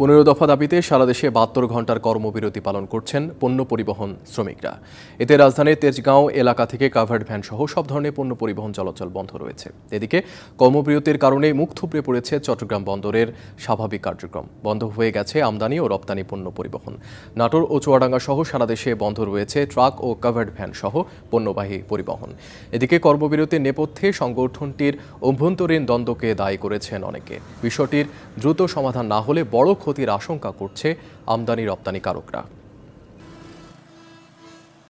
পনেরো দফা দাবিতে সারা দেশে বাহাত্তর ঘন্টার কর্মবিরতি পালন করছেন পণ্য পরিবহন শ্রমিকরা এতে রাজধানীর তেজগাঁও এলাকা থেকে কাভার্ড ভ্যান সহ সব ধরনের পণ্য পরিবহন চলাচল বন্ধ রয়েছে এদিকে কর্মবিরতির কারণে মুখ থুবড়ে পড়েছে চট্টগ্রাম বন্দরের স্বাভাবিক কার্যক্রম বন্ধ হয়ে গেছে আমদানি ও রপ্তানি পণ্য পরিবহন নাটোর ও চুয়াডাঙ্গা সহ সারা দেশে বন্ধ রয়েছে ট্রাক ও কাভার্ড ভ্যান সহ পণ্যবাহী পরিবহন এদিকে কর্মবিরতির নেপথ্যে সংগঠনটির অভ্যন্তরীণ দ্বন্দ্বকে দায়ী করেছেন অনেকে বিষয়টির দ্রুত সমাধান না হলে বড় ক্ষতির আশঙ্কা করছে আমদানি রপ্তানিকারকরা